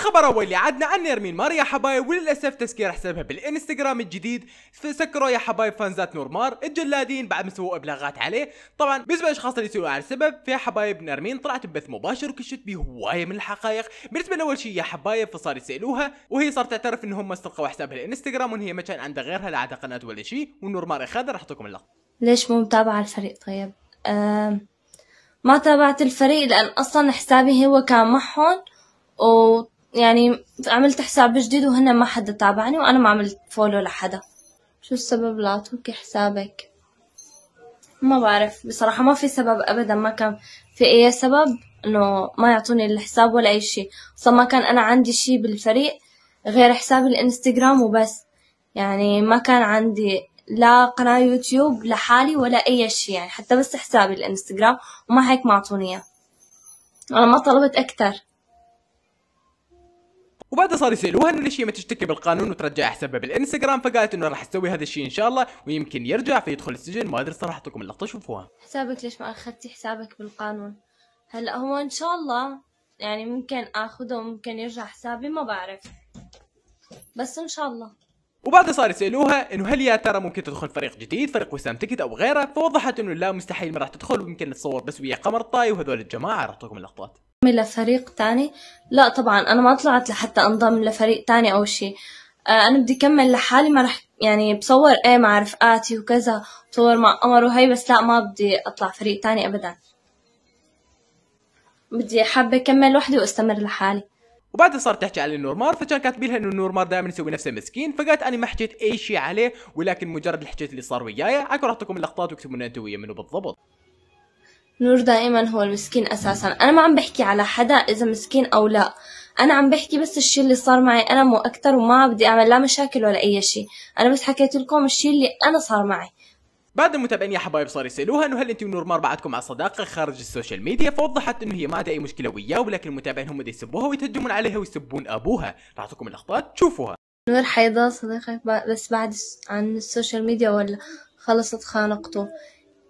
الخبر الاول اللي عدنا عن نيرمين مار يا حبايب وللاسف تسكير حسابها بالانستغرام الجديد فسكروا يا حبايب فانزات نورمار الجلادين بعد ما سووا ابلاغات عليه طبعا بالنسبه للاشخاص اللي سووا عن السبب فيا حبايب نيرمين طلعت ببث مباشر وكشفت به هوايه من الحقائق بالنسبه لاول شيء يا حبايب فصار يسالوها وهي صارت تعترف انهم هم استلقوا حسابها الانستغرام وان هي ما كان عندها غيرها لا عندها قناه ولا شيء ونورمار اخذها راح اعطيكم اللقطه ليش مو متابعه الفريق طيب أه ما تابعت الفريق لان اصلا حسابي هو كان معهم و يعني عملت حساب جديد وهن ما حدا تابعني وأنا ما عملت فولو لحدا شو السبب تركي حسابك ما بعرف بصراحة ما في سبب أبدا ما كان في أي سبب إنه ما يعطوني الحساب ولا أي شيء أصلا ما كان أنا عندي شيء بالفريق غير حساب الانستغرام وبس يعني ما كان عندي لا قناة يوتيوب لحالي ولا أي شيء يعني حتى بس حسابي الانستغرام وما هيك ما أعطوني إياه أنا ما طلبت أكتر وبعدها صار يسالوها انه ليش هي ما تشتكي بالقانون وترجع حسابها بالانستغرام فقالت انه راح تسوي هذا الشيء ان شاء الله ويمكن يرجع فيدخل السجن ما ادري صراحه اعطيكم اللقطه شوفوها حسابك ليش ما اخذتي حسابك بالقانون هلا هو ان شاء الله يعني ممكن اخذه وممكن يرجع حسابي ما بعرف بس ان شاء الله وبعدها صار يسالوها انه هل يا ترى ممكن تدخل فريق جديد فريق وسام تكت او غيره فوضحت انه لا مستحيل ما راح تدخل ويمكن نتصور بس ويا قمر الطاي وهذول الجماعه راح اعطيكم اللقطات لفريق تاني لا طبعا انا ما طلعت لحتى انضم لفريق تاني او شيء آه، انا بدي كمل لحالي ما رح يعني بصور ايه مع رفقاتي وكذا بصور مع قمر وهي بس لا ما بدي اطلع فريق تاني ابدا بدي حابه اكمل وحدي واستمر لحالي وبعدها صارت تحكي على النورمار فكان كاتبين لها انه النورمار دائما يسوي نفسه مسكين فقالت اني ما حكيت اي شيء عليه ولكن مجرد الحكيت اللي صار وياي عكو راح اللقطات واكتبوا لنا انتم ويا منو بالضبط نور دائما هو المسكين أساسا أنا ما عم بحكي على حدا إذا مسكين أو لا أنا عم بحكي بس الشي اللي صار معي أنا مو اكثر وما بدي أعمل لا مشاكل ولا أي شيء أنا بس حكيت لكم الشي اللي أنا صار معي بعد المتابعين يا حبايب صار يسالوها انه هل انت ونور ما بعدكم على صداقه خارج السوشيال ميديا فوضحت انه هي ما عندها اي مشكله وياه ولكن المتابعين هم اللي يسبوها ويتهجمون عليها ويسبون ابوها راح اعطيكم تشوفوها نور حيضل صديقك بس بعد عن السوشيال ميديا ولا خلصت خانقته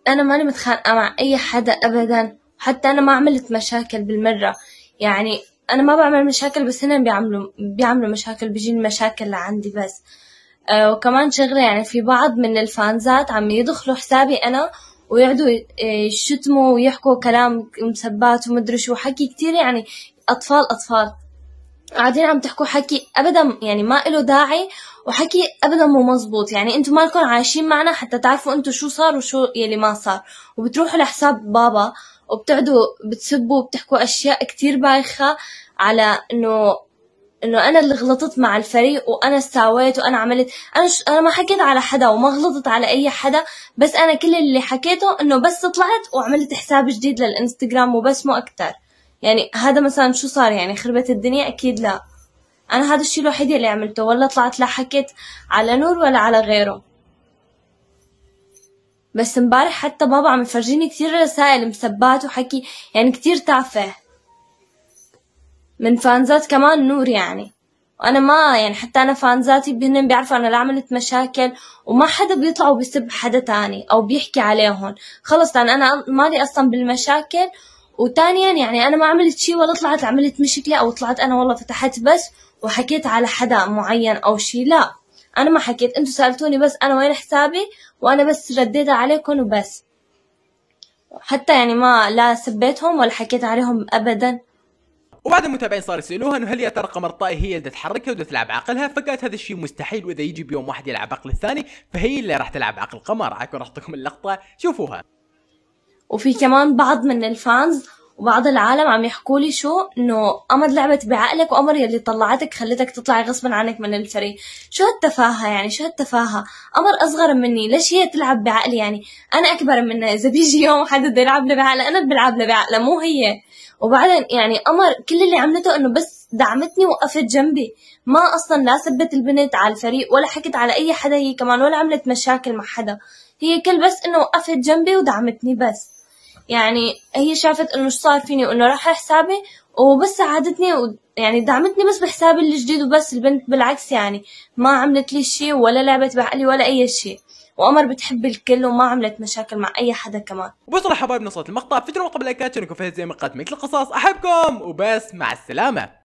أنا ماني متخانقة مع أي حدا أبدا حتى أنا ما عملت مشاكل بالمرة يعني أنا ما بعمل مشاكل بس هنا بيعملوا بيعملوا مشاكل بيجين مشاكل لعندي بس أه وكمان شغلة يعني في بعض من الفانزات عم يدخلوا حسابي أنا ويقعدوا آه، يشتموا ويحكوا كلام مسبات ومدري شو حكي كتير يعني أطفال أطفال قاعدين عم تحكوا حكي ابدا يعني ما له داعي وحكي ابدا مو مزبوط يعني انتم مالكم عايشين معنا حتى تعرفوا انتم شو صار وشو يلي ما صار وبتروحوا لحساب بابا وبتقعدوا بتسبوا وبتحكوا اشياء كتير بايخه على انه انه انا اللي غلطت مع الفريق وانا استعويت وانا عملت انا ش... انا ما حكيت على حدا وما غلطت على اي حدا بس انا كل اللي حكيته انه بس طلعت وعملت حساب جديد للانستغرام وبس مو اكتر يعني هذا مثلا شو صار يعني خربت الدنيا اكيد لا انا هذا الشيء الوحيد اللي عملته ولا طلعت لا حكيت على نور ولا على غيره بس امبارح حتى بابا عم يفرجيني كثير رسائل مسبات وحكي يعني كثير تافه من فانزات كمان نور يعني وانا ما يعني حتى انا فانزاتي هن بيعرفوا انا لا عملت مشاكل وما حدا بيطلع وبيسب حدا تاني او بيحكي عليهم خلص لان انا مالي اصلا بالمشاكل وثانيا يعني, يعني انا ما عملت شيء ولا طلعت عملت مشكله او طلعت انا والله فتحت بس وحكيت على حدا معين او شيء لا انا ما حكيت انتم سالتوني بس انا وين حسابي وانا بس رديت عليكم وبس حتى يعني ما لا سبيتهم ولا حكيت عليهم ابدا وبعض المتابعين صاروا يسالوها انه هل يا ترى قمر الطائي هي اللي تتحركها وبدها تلعب عقلها فقالت هذا الشيء مستحيل واذا يجي بيوم واحد يلعب عقل الثاني فهي اللي راح تلعب عقل قمر عاكم راح اعطيكم اللقطه شوفوها وفي كمان بعض من الفانز وبعض العالم عم يحكوا لي شو انه قمر لعبت بعقلك وامر يلي طلعتك خلتك تطلعي غصبا عنك من الفريق شو هالتفاهه يعني شو هالتفاهه امر اصغر مني ليش هي تلعب بعقلي يعني انا اكبر منها اذا بيجي يوم حدا بده يلعب لي بعقلها انا بلعب لي بعقلها مو هي وبعدين يعني قمر كل اللي عملته انه بس دعمتني وقفت جنبي ما اصلا لا سبت البنت على الفريق ولا حكت على اي حدا هي كمان ولا عملت مشاكل مع حدا هي كل بس انه وقفت جنبي ودعمتني بس يعني هي شافت انه صار فيني وانه راح حسابي وبس ساعدتني و... يعني دعمتني بس بحسابي الجديد وبس البنت بالعكس يعني ما عملت لي شيء ولا لعبت بعقلي ولا اي شيء وأمر بتحب الكل وما عملت مشاكل مع اي حدا كمان وبس حبايبنا صوت المقطع فيديو قبل لايكات شاركوا فيها زي ما مثل القصص احبكم وبس مع السلامه